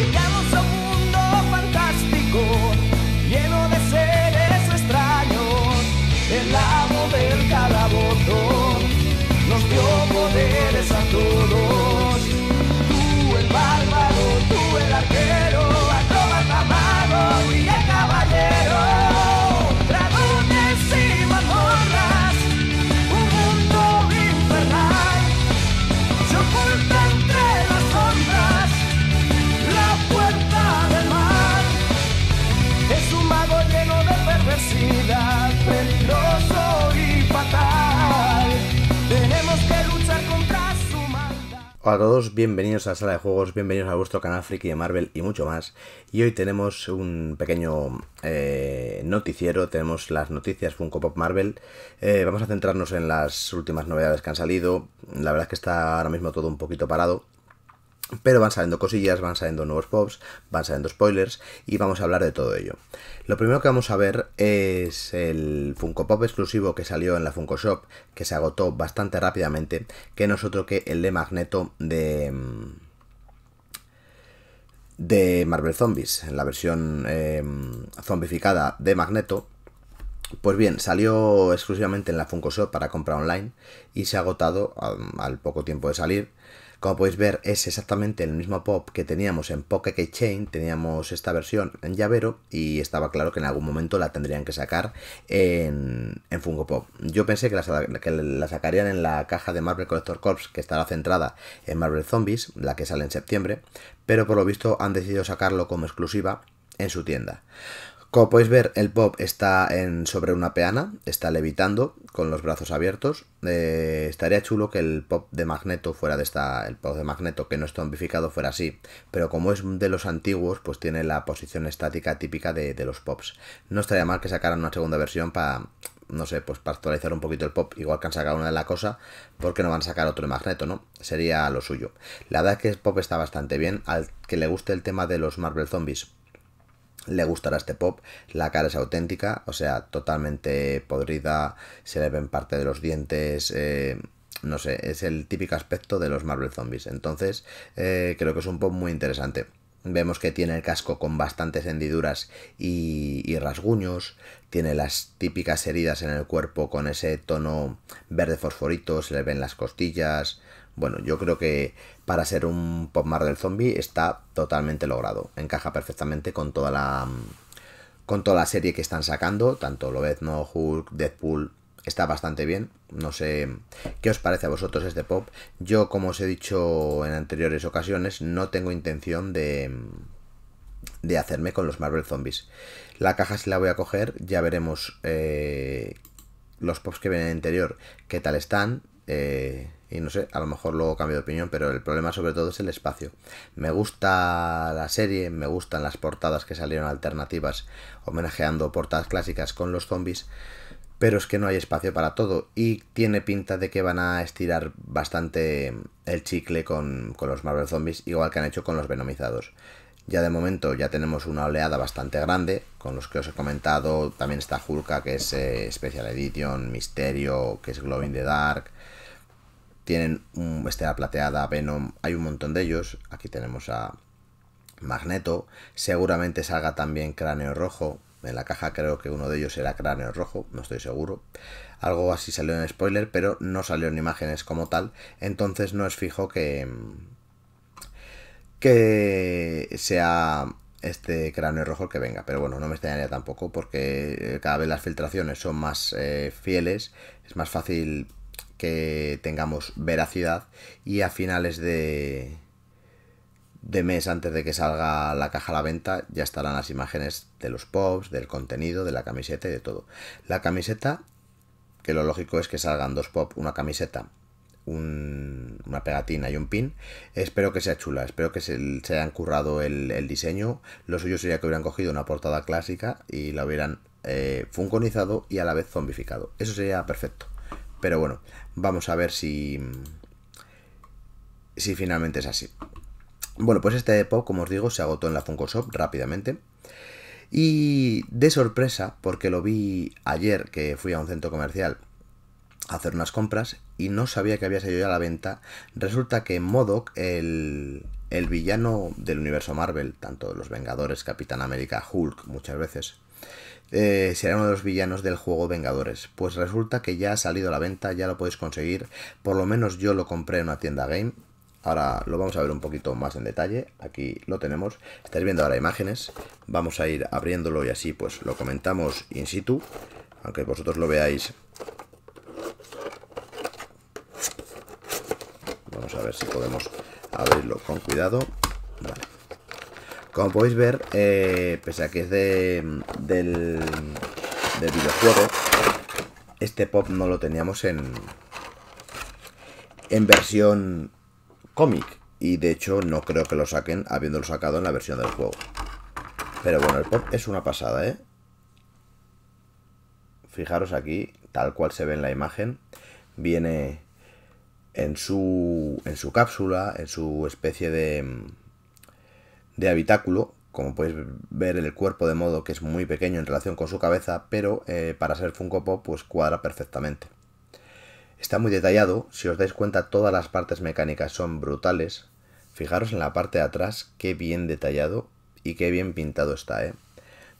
Llegamos Hola a todos, bienvenidos a la sala de juegos, bienvenidos a vuestro canal Friki de Marvel y mucho más. Y hoy tenemos un pequeño eh, noticiero, tenemos las noticias Funko Pop Marvel. Eh, vamos a centrarnos en las últimas novedades que han salido. La verdad es que está ahora mismo todo un poquito parado, pero van saliendo cosillas, van saliendo nuevos pops, van saliendo spoilers y vamos a hablar de todo ello. Lo primero que vamos a ver es el Funko Pop exclusivo que salió en la Funko Shop, que se agotó bastante rápidamente, que no es otro que el de Magneto de mm, de Marvel Zombies, en la versión em, zombificada de Magneto. Pues bien, salió exclusivamente en la Funko Shop para comprar online y se ha agotado al poco tiempo de salir. Como podéis ver, es exactamente el mismo pop que teníamos en Pocket Chain, teníamos esta versión en llavero y estaba claro que en algún momento la tendrían que sacar en, en Funko Pop. Yo pensé que la, que la sacarían en la caja de Marvel Collector Corps, que estará centrada en Marvel Zombies, la que sale en septiembre, pero por lo visto han decidido sacarlo como exclusiva en su tienda. Como podéis ver, el pop está en, sobre una peana, está levitando con los brazos abiertos. Eh, estaría chulo que el pop de Magneto fuera de esta, el pop de Magneto que no está amplificado fuera así, pero como es de los antiguos, pues tiene la posición estática típica de, los pops. No estaría mal que sacaran una segunda versión para, no sé, pues para actualizar un poquito el pop, igual que han sacado una de la cosa, porque no van a sacar otro de Magneto, ¿no? Sería lo suyo. La verdad es que el pop está bastante bien, al que le guste el tema de los Marvel Zombies le gustará este pop. La cara es auténtica, o sea, totalmente podrida, se le ven parte de los dientes. Eh, no sé, es el típico aspecto de los Marvel Zombies. Entonces, eh, creo que es un pop muy interesante. Vemos que tiene el casco con bastantes hendiduras y, y, rasguños, tiene las típicas heridas en el cuerpo con ese tono verde fosforito, se le ven las costillas, bueno, yo creo que para ser un Pop Marvel del Zombie está totalmente logrado. Encaja perfectamente con toda la con toda la serie que están sacando, tanto Lobezno, Hulk, Deadpool, está bastante bien. No sé qué os parece a vosotros este pop. Yo, como os he dicho en anteriores ocasiones, no tengo intención de de hacerme con los Marvel Zombies. La caja sí la voy a coger, ya veremos eh, los pops que vienen en el interior, qué tal están, eh, y no sé, a lo mejor luego cambio de opinión, pero el problema sobre todo es el espacio. Me gusta la serie, me gustan las portadas que salieron alternativas, homenajeando portadas clásicas con los zombies, pero es que no hay espacio para todo y tiene pinta de que van a estirar bastante el chicle con, los Marvel Zombies, igual que han hecho con los Venomizados. Ya de momento ya tenemos una oleada bastante grande, con los que os he comentado, también está Hulka, que es eh, Special Edition, Misterio, que es Glowing the Dark, tienen un estera Plateada, Venom, hay un montón de ellos. Aquí tenemos a Magneto. Seguramente salga también Cráneo Rojo. En la caja creo que uno de ellos era Cráneo Rojo, no estoy seguro. Algo así salió en spoiler, pero no salió en imágenes como tal. Entonces no es fijo que, que sea este cráneo rojo que venga. Pero bueno, no me extrañaría tampoco porque cada vez las filtraciones son más eh, fieles, es más fácil que tengamos veracidad y a finales de, de mes antes de que salga la caja a la venta ya estarán las imágenes de los pops, del contenido, de la camiseta y de todo. La camiseta, que lo lógico es que salgan dos pops, una camiseta, una pegatina y un pin, espero que sea chula, espero que se, hayan currado el, diseño. Lo suyo sería que hubieran cogido una portada clásica y la hubieran eh, funconizado y a la vez zombificado. Eso sería perfecto. Pero bueno, vamos a ver si, si finalmente es así. Bueno, pues este pop, como os digo, se agotó en la Funko Shop rápidamente. Y de sorpresa, porque lo vi ayer que fui a un centro comercial a hacer unas compras y no sabía que había salido ya a la venta, resulta que Modoc, el, el villano del universo Marvel, tanto los Vengadores, Capitán América, Hulk, muchas veces, eh, será uno de los villanos del juego Vengadores. Pues resulta que ya ha salido a la venta, ya lo podéis conseguir. Por lo menos yo lo compré en una tienda game. Ahora lo vamos a ver un poquito más en detalle. Aquí lo tenemos. Estáis viendo ahora imágenes. Vamos a ir abriéndolo y así pues lo comentamos in situ. Aunque vosotros lo veáis. Vamos a ver si podemos abrirlo con cuidado. Vale. Como podéis ver, eh, pese a que es de, del, del videojuego, este pop no lo teníamos en, en versión cómic. Y de hecho no creo que lo saquen habiéndolo sacado en la versión del juego. Pero bueno, el pop es una pasada, ¿eh? Fijaros aquí, tal cual se ve en la imagen. Viene en su, en su cápsula, en su especie de, de habitáculo, como podéis ver el cuerpo de modo que es muy pequeño en relación con su cabeza, pero eh, para ser Funko Pop pues cuadra perfectamente. Está muy detallado, si os dais cuenta todas las partes mecánicas son brutales. Fijaros en la parte de atrás qué bien detallado y qué bien pintado está, eh.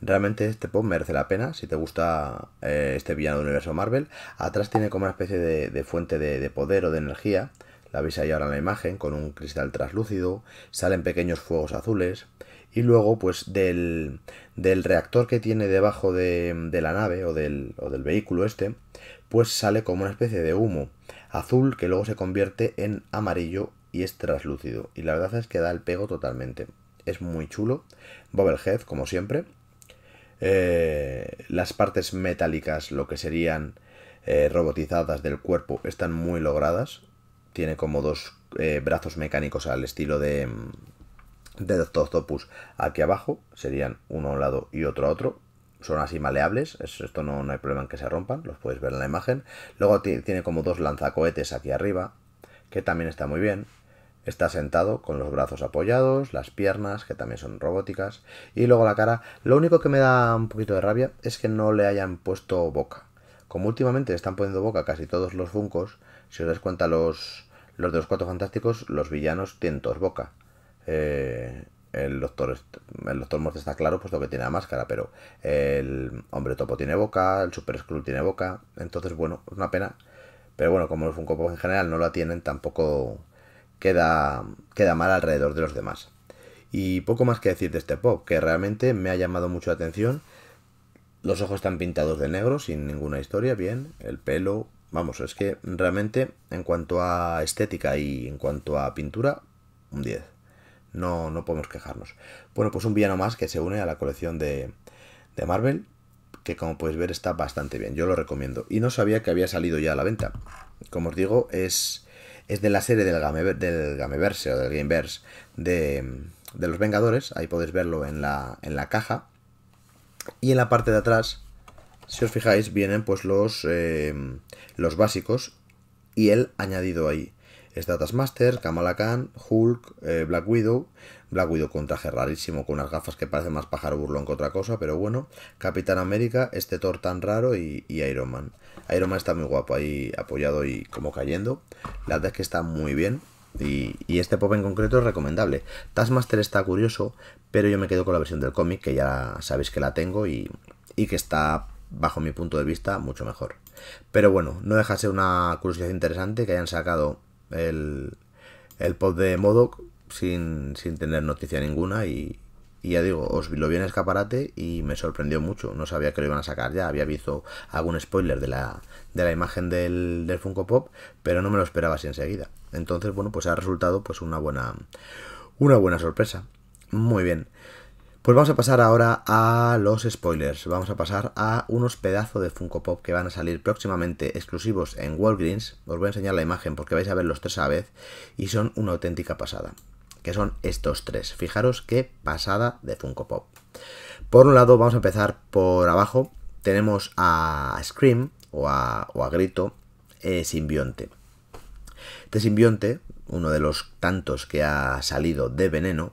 Realmente este pop merece la pena si te gusta eh, este villano del universo Marvel. Atrás tiene como una especie de, fuente de, poder o de energía, la veis ahí ahora en la imagen, con un cristal translúcido, salen pequeños fuegos azules, y luego pues del, del reactor que tiene debajo de, de la nave o del, o del vehículo este, pues sale como una especie de humo azul que luego se convierte en amarillo y es translúcido. Y la verdad es que da el pego totalmente. Es muy chulo. Bobblehead, como siempre. Eh, las partes metálicas, lo que serían eh, robotizadas del cuerpo, están muy logradas tiene como dos eh, brazos mecánicos al estilo de, mm, de Doctor Octopus aquí abajo, serían uno a un lado y otro a otro, son así maleables, esto no, no, hay problema en que se rompan, los puedes ver en la imagen. Luego tiene como dos lanzacohetes aquí arriba, que también está muy bien. Está sentado con los brazos apoyados, las piernas, que también son robóticas, y luego la cara. Lo único que me da un poquito de rabia es que no le hayan puesto boca. Como últimamente están poniendo boca casi todos los funcos, si os das cuenta los, los de los Cuatro Fantásticos, los villanos tienen tos boca. Eh, el doctor, el Morte está claro, puesto que tiene la máscara, pero el hombre topo tiene boca, el super Skrull tiene boca, entonces bueno, es una pena. Pero bueno, como los Funko Pop en general no la tienen, tampoco queda, queda mal alrededor de los demás. Y poco más que decir de este pop, que realmente me ha llamado mucho la atención. Los ojos están pintados de negro, sin ninguna historia, bien. El pelo, Vamos, es que realmente en cuanto a estética y en cuanto a pintura, un 10. No, no podemos quejarnos. Bueno, pues un villano más que se une a la colección de, de Marvel, que como puedes ver está bastante bien, yo lo recomiendo. Y no sabía que había salido ya a la venta. Como os digo, es, es de la serie del, del Gameverse o del Gameverse de, de los Vengadores. Ahí podéis verlo en la, en la caja. Y en la parte de atrás si os fijáis, vienen pues los, eh, los básicos y el añadido ahí. Está Taskmaster, Kamala Khan, Hulk, eh, Black Widow. Black Widow con traje rarísimo, con unas gafas que parece más pájaro burlón que otra cosa, pero bueno. Capitán América, este Thor tan raro y, Iron Man. Iron Man está muy guapo ahí apoyado y como cayendo. La verdad es que está muy bien. Y, este pop en concreto es recomendable. Taskmaster está curioso, pero yo me quedo con la versión del cómic, que ya sabéis que la tengo y, y que está bajo mi punto de vista, mucho mejor. Pero bueno, no deja ser una curiosidad interesante que hayan sacado el, el pod de Modoc sin, sin tener noticia ninguna y, ya digo, os lo vi en escaparate y me sorprendió mucho. No sabía que lo iban a sacar ya. Había visto algún spoiler de la, de la imagen del, del Funko Pop, pero no me lo esperaba así enseguida. Entonces, bueno, pues ha resultado pues una buena, una buena sorpresa. Muy bien. Pues vamos a pasar ahora a los spoilers. Vamos a pasar a unos pedazos de Funko Pop que van a salir próximamente exclusivos en Walgreens. Os voy a enseñar la imagen porque vais a ver los tres a vez y son una auténtica pasada. Que son estos tres. Fijaros qué pasada de Funko Pop. Por un lado, vamos a empezar por abajo. Tenemos a Scream o a, Grito eh, Simbionte. Este simbionte, uno de los tantos que ha salido de veneno,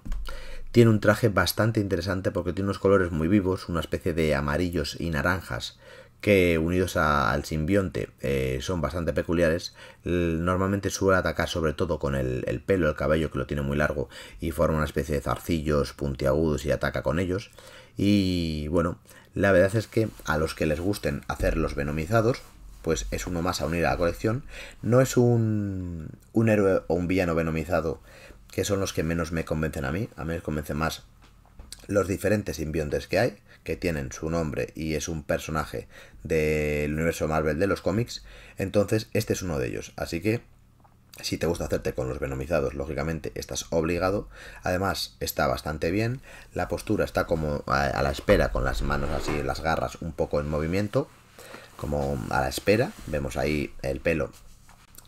tiene un traje bastante interesante porque tiene unos colores muy vivos, una especie de amarillos y naranjas que unidos al simbionte eh, son bastante peculiares. Normalmente suele atacar sobre todo con el, pelo, el cabello que lo tiene muy largo y forma una especie de zarcillos puntiagudos y ataca con ellos. Y bueno, la verdad es que a los que les gusten hacer los venomizados, pues es uno más a unir a la colección. No es un, un héroe o un villano venomizado que son los que menos me convencen a mí. A mí me convencen más los diferentes simbiontes que hay, que tienen su nombre y es un personaje del universo Marvel de los cómics. Entonces, este es uno de ellos. Así que, si te gusta hacerte con los venomizados, lógicamente estás obligado. Además, está bastante bien. La postura está como a, la espera, con las manos así, las garras un poco en movimiento, como a la espera. Vemos ahí el pelo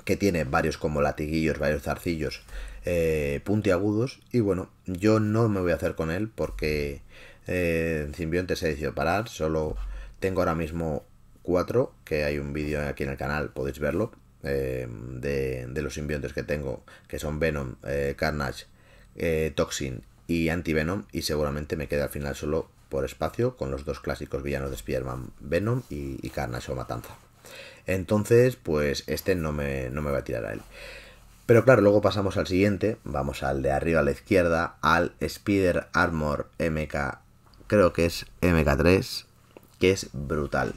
que tiene varios como latiguillos, varios zarcillos eh, puntiagudos. Y bueno, yo no me voy a hacer con él porque eh, Simbionte se decidido parar. Solo tengo ahora mismo cuatro, que hay un vídeo aquí en el canal, podéis verlo, eh, de, los simbiontes que tengo, que son Venom, eh, Carnage, Toxin y Anti-Venom. Y seguramente me quede al final solo por espacio con los dos clásicos villanos de spider Venom y, Carnage o Matanza. Entonces, pues este no me, no me va a tirar a él. Pero claro, luego pasamos al siguiente, vamos al de arriba a la izquierda, al Spider Armor MK, creo que es MK3, que es brutal.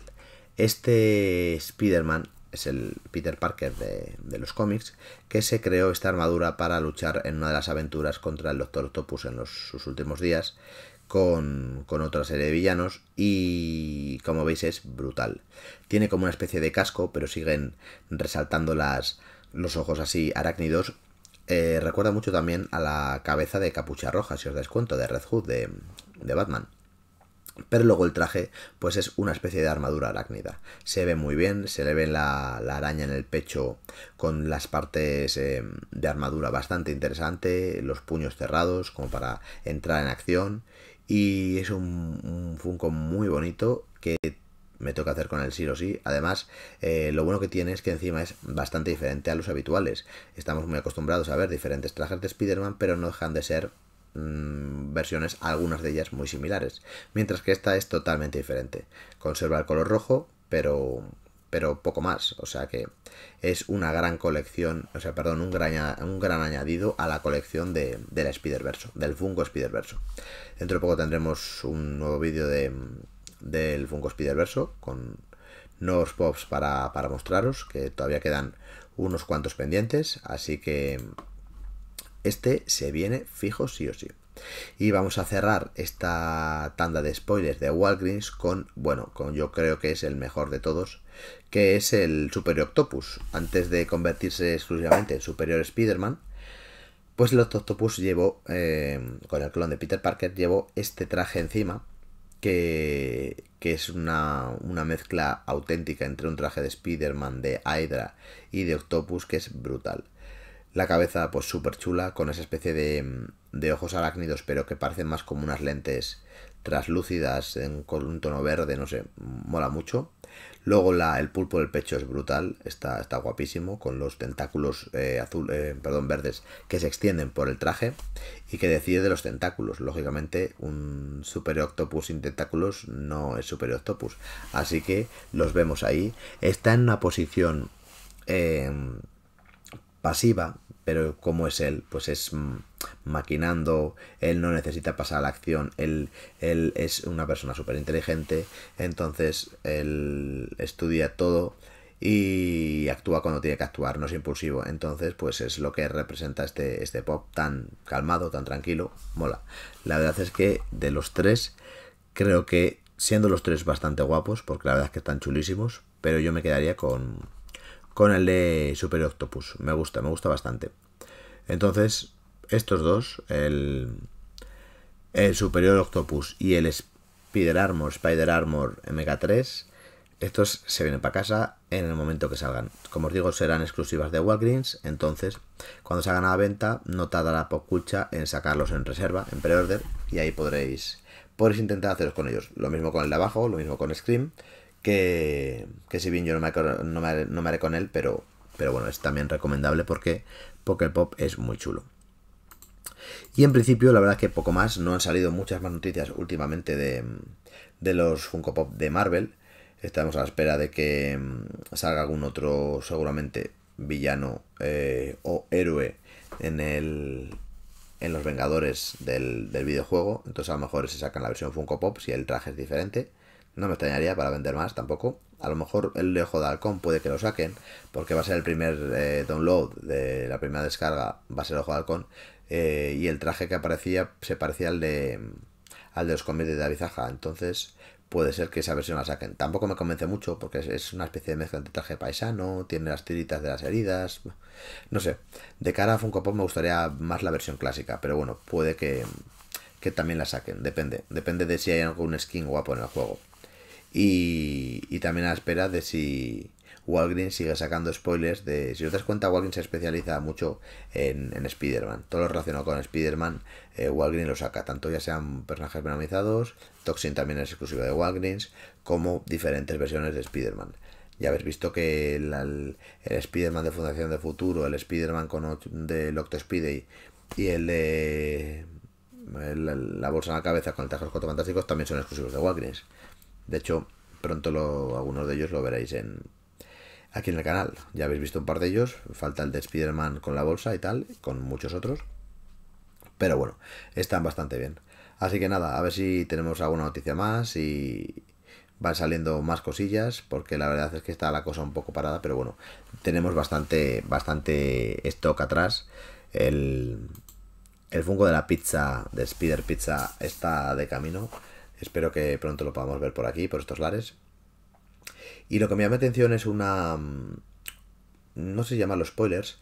Este Spider-Man es el Peter Parker de, los cómics, que se creó esta armadura para luchar en una de las aventuras contra el Doctor Octopus en sus últimos días, con, con, otra serie de villanos y como veis es brutal. Tiene como una especie de casco, pero siguen resaltando las, los ojos así arácnidos, eh, recuerda mucho también a la cabeza de Capucha Roja, si os dais cuenta, de Red Hood, de, Batman. Pero luego el traje, pues es una especie de armadura arácnida. Se ve muy bien, se le ve la, araña en el pecho con las partes eh, de armadura bastante interesante, los puños cerrados como para entrar en acción. Y es un, un Funko muy bonito que me toca hacer con el sí o sí. Además, eh, lo bueno que tiene es que encima es bastante diferente a los habituales. Estamos muy acostumbrados a ver diferentes trajes de Spider-Man, pero no dejan de ser mm, versiones, algunas de ellas muy similares. Mientras que esta es totalmente diferente. Conserva el color rojo, pero pero poco más. O sea que es una gran colección, o sea, perdón, un gran, un gran añadido a la colección de, spider del Fungo Spider-Verse. Dentro de poco tendremos un nuevo vídeo de del Funko spider Verse con nuevos pops para, mostraros, que todavía quedan unos cuantos pendientes, así que este se viene fijo sí o sí. Y vamos a cerrar esta tanda de spoilers de Walgreens con, bueno, con yo creo que es el mejor de todos, que es el Superior Octopus. Antes de convertirse exclusivamente en Superior Spider-Man, pues el Octopus llevó, eh, con el clon de Peter Parker, llevó este traje encima, que, es una, mezcla auténtica entre un traje de Spider-Man, de Hydra y de Octopus, que es brutal. La cabeza, pues súper chula, con esa especie de, de ojos arácnidos, pero que parecen más como unas lentes traslúcidas en, con un tono verde, no sé, mola mucho. Luego la, el pulpo del pecho es brutal, está, está guapísimo, con los tentáculos eh, azul, eh, perdón, verdes que se extienden por el traje. Y que decide de los tentáculos. Lógicamente, un super octopus sin tentáculos no es super octopus. Así que los vemos ahí. Está en una posición eh, pasiva, pero como es él, pues es mm, maquinando, él no necesita pasar a la acción, él, él es una persona súper inteligente, entonces él estudia todo y actúa cuando tiene que actuar, no es impulsivo. Entonces, pues es lo que representa este, este pop tan calmado, tan tranquilo, mola. La verdad es que de los tres, creo que siendo los tres bastante guapos, porque la verdad es que están chulísimos, pero yo me quedaría con, con el de Super Octopus. Me gusta, me gusta bastante. Entonces, estos dos, el, el Superior Octopus y el Spider Armor, Spider Armor MK3, estos se vienen para casa en el momento que salgan. Como os digo, serán exclusivas de Walgreens, entonces cuando salgan a la venta no tardará pocucha en sacarlos en reserva, en pre-order, y ahí podréis, podréis intentar haceros con ellos. Lo mismo con el de abajo, lo mismo con Scream, que, si bien yo no me, haré con él, pero, pero bueno, es también recomendable porque Poker Pop es muy chulo. Y en principio, la verdad es que poco más, no han salido muchas más noticias últimamente de, los Funko Pop de Marvel. Estamos a la espera de que mm, salga algún otro, seguramente, villano eh, o héroe en en los Vengadores del, del videojuego. Entonces a lo mejor se sacan la versión Funko Pop si el traje es diferente. No me extrañaría para vender más tampoco. A lo mejor el Ojo de Halcón puede que lo saquen, porque va a ser el primer eh, download de la primera descarga, va a ser el Ojo de Halcón. Eh, y el traje que aparecía se parecía al de, al de los cómics de David Entonces puede ser que esa versión la saquen. Tampoco me convence mucho, porque es, una especie de mezcla de traje paisano, tiene las tiritas de las heridas. No sé. De cara a Funko Pop me gustaría más la versión clásica, pero bueno, puede que, que también la saquen. Depende. Depende de si hay algún skin guapo en el juego. Y, y también a la espera de si Walgreens sigue sacando spoilers de... Si os das cuenta, Walgreens se especializa mucho en, Spider-Man. Todo lo relacionado con Spider-Man, eh, Walgreens lo saca. Tanto ya sean personajes venomizados, Toxin también es exclusivo de Walgreens, como diferentes versiones de Spider-Man. Ya habéis visto que el, Spider-Man de Fundación de Futuro, el Spider-Man de Octo Speedy y el de la bolsa en la cabeza con el Tajo de Fantásticos también son exclusivos de Walgreens. De hecho, pronto lo, algunos de ellos lo veréis en aquí en el canal. Ya habéis visto un par de ellos. Falta el de Spider-Man con la bolsa y tal, con muchos otros. Pero bueno, están bastante bien. Así que nada, a ver si tenemos alguna noticia más y van saliendo más cosillas, porque la verdad es que está la cosa un poco parada, pero bueno, tenemos bastante, bastante stock atrás. El, el fungo de la pizza, de Spider Pizza, está de camino. Espero que pronto lo podamos ver por aquí, por estos lares. Y lo que me llama atención es una... Mm, no sé si los spoilers,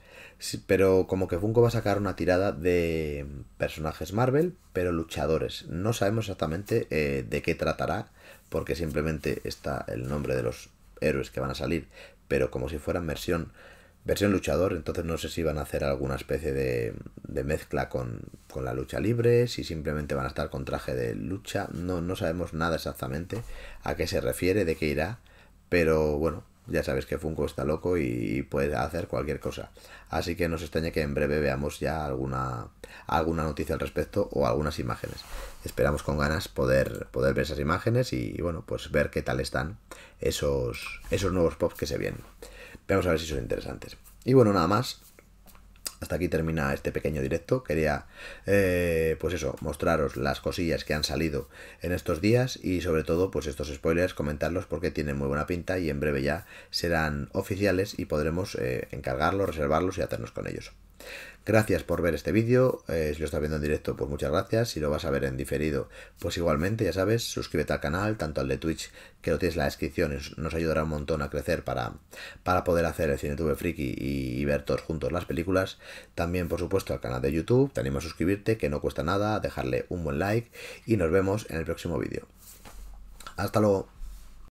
pero como que Funko va a sacar una tirada de personajes Marvel, pero luchadores. No sabemos exactamente eh, de qué tratará, porque simplemente está el nombre de los héroes que van a salir, pero como si fueran versión, versión luchador, entonces no sé si van a hacer alguna especie de mezcla con, con la lucha libre, si simplemente van a estar con traje de lucha, no, no sabemos nada exactamente a qué se refiere, de qué irá, pero bueno, ya sabes que Funko está loco y puede hacer cualquier cosa. Así que nos extraña que en breve veamos ya alguna, alguna noticia al respecto o algunas imágenes. Esperamos con ganas poder, poder ver esas imágenes y, bueno, pues ver qué tal están esos, esos nuevos pops que se vienen. Vamos a ver si son interesantes. Y bueno, nada más hasta aquí termina este pequeño directo. Quería, eh, pues eso, mostraros las cosillas que han salido en estos días y sobre todo, pues estos spoilers, comentarlos porque tienen muy buena pinta y en breve ya serán oficiales y podremos eh, encargarlos, reservarlos y atarnos con ellos. Gracias por ver este vídeo, eh, si lo estás viendo en directo pues muchas gracias, si lo vas a ver en diferido pues igualmente ya sabes, suscríbete al canal, tanto al de Twitch que lo tienes en la descripción, nos ayudará un montón a crecer para, para poder hacer el CineTube Friki y, y, ver todos juntos las películas, también por supuesto al canal de YouTube, te animo a suscribirte que no cuesta nada, dejarle un buen like y nos vemos en el próximo vídeo. Hasta luego.